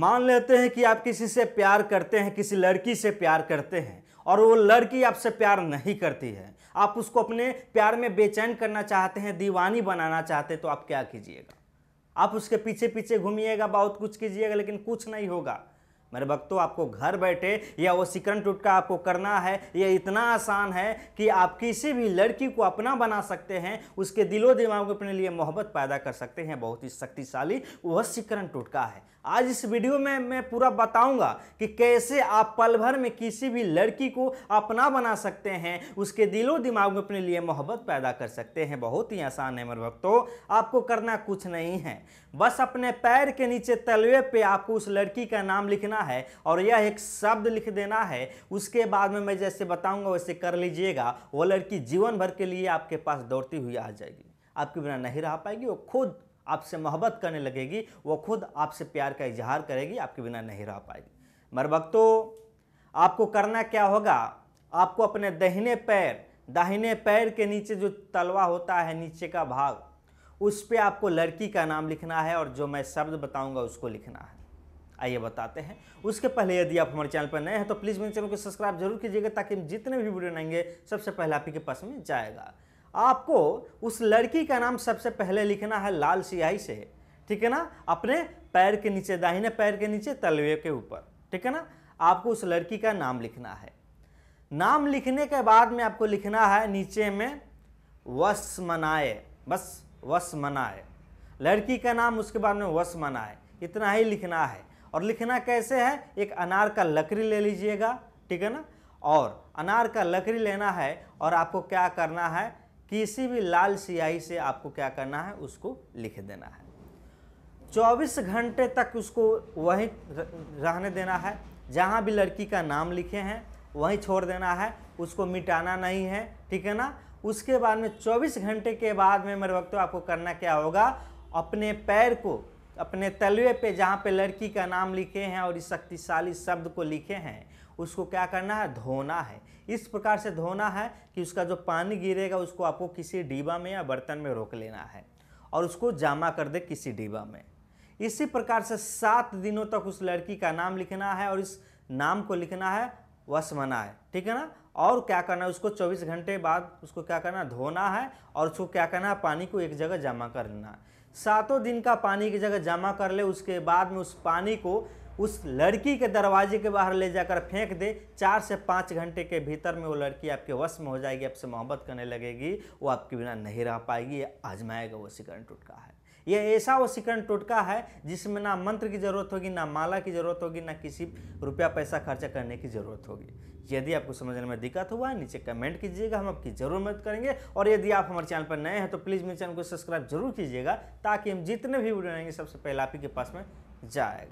मान लेते हैं कि आप किसी से प्यार करते हैं किसी लड़की से प्यार करते हैं और वो लड़की आपसे प्यार नहीं करती है आप उसको अपने प्यार में बेचैन करना चाहते हैं दीवानी बनाना चाहते हैं तो आप क्या कीजिएगा आप उसके पीछे पीछे घूमिएगा बहुत कुछ कीजिएगा लेकिन कुछ नहीं होगा मेरे भक्तों आपको घर बैठे या वो सिकरण टुटका आपको करना है ये इतना आसान है कि आप किसी भी लड़की को अपना बना सकते हैं उसके दिलो दिमाग में अपने लिए मोहब्बत पैदा कर सकते हैं बहुत ही शक्तिशाली वह सिकरण टुटका है आज इस वीडियो में मैं पूरा बताऊंगा कि कैसे आप पल भर में किसी भी लड़की को अपना बना सकते हैं उसके दिलो दिमाग में अपने लिए मोहब्बत पैदा कर सकते हैं बहुत ही आसान है मेरे भक्तों आपको करना कुछ नहीं है बस अपने पैर के नीचे तलवे पे आपको उस लड़की का नाम लिखना है और यह एक शब्द लिख देना है उसके बाद में मैं जैसे बताऊंगा वैसे कर लीजिएगा वो लड़की जीवन भर के लिए आपके पास दौड़ती हुई आ जाएगी आपके बिना नहीं रह पाएगी वो खुद आपसे मोहब्बत करने लगेगी वो खुद आपसे प्यार का इजहार करेगी आपके बिना नहीं रह पाएगी मरबक्तो आपको करना क्या होगा आपको अपने दहिने पैर दाहिने पैर के नीचे जो तलवा होता है नीचे का भाग उस पर आपको लड़की का नाम लिखना है और जो मैं शब्द बताऊंगा उसको लिखना है आइए बताते हैं उसके पहले यदि आप हमारे चैनल पर नए हैं तो प्लीज़ मेरे चैनल को सब्सक्राइब जरूर कीजिएगा ताकि जितने भी वीडियो बनाएंगे सबसे पहले आप ही के पास में जाएगा आपको उस लड़की का नाम सबसे पहले लिखना है लाल सियाही से ठीक है ना अपने पैर के नीचे दाहिने पैर के नीचे तलवे के ऊपर ठीक है ना आपको उस लड़की का नाम लिखना है नाम लिखने के बाद में आपको लिखना है नीचे में वस मनाए बस वस मनाए लड़की का नाम उसके बाद में वस मनाए इतना ही लिखना है और लिखना कैसे है एक अनार का लकड़ी ले लीजिएगा ठीक है ना और अनार का लकड़ी लेना है और आपको क्या करना है किसी भी लाल स्याही से आपको क्या करना है उसको लिख देना है 24 घंटे तक उसको वहीं रहने देना है जहाँ भी लड़की का नाम लिखे हैं वहीं छोड़ देना है उसको मिटाना नहीं है ठीक है ना उसके बाद में 24 घंटे के बाद में मेरे वक्त आपको करना क्या होगा अपने पैर को अपने तलवे पे जहाँ पे लड़की का नाम लिखे हैं और इस शक्तिशाली शब्द को लिखे हैं उसको क्या करना है धोना है इस प्रकार से धोना है कि उसका जो पानी गिरेगा उसको आपको किसी डिब्बा में या बर्तन में रोक लेना है और उसको जमा कर दे किसी डिब्बा में इसी प्रकार से सात दिनों तक उस लड़की का नाम लिखना है और इस नाम को लिखना है वसमना है ठीक है ना और क्या करना है उसको 24 घंटे बाद उसको क्या करना धोना है और उसको क्या करना है पानी को एक जगह जमा कर लेना है सातों दिन का पानी की जगह जमा कर ले उसके बाद में उस पानी को उस लड़की के दरवाजे के बाहर ले जाकर फेंक दे चार से पाँच घंटे के भीतर में वो लड़की आपके वश में हो जाएगी आपसे मोहब्बत करने लगेगी वो आपके बिना नहीं रह पाएगी आजमाएगा वो सिकंड टूट का है यह ऐसा वशीकरण टोटका है जिसमें ना मंत्र की ज़रूरत होगी ना माला की ज़रूरत होगी ना किसी रुपया पैसा खर्चा करने की ज़रूरत होगी यदि आपको समझने में दिक्कत हुआ है नीचे कमेंट कीजिएगा हम आपकी ज़रूर मदद करेंगे और यदि आप हमारे चैनल पर नए हैं तो प्लीज़ मेरे चैनल को सब्सक्राइब जरूर कीजिएगा ताकि हम जितने भी वीडियो आएंगे सबसे पहले आप ही के पास में जाएगा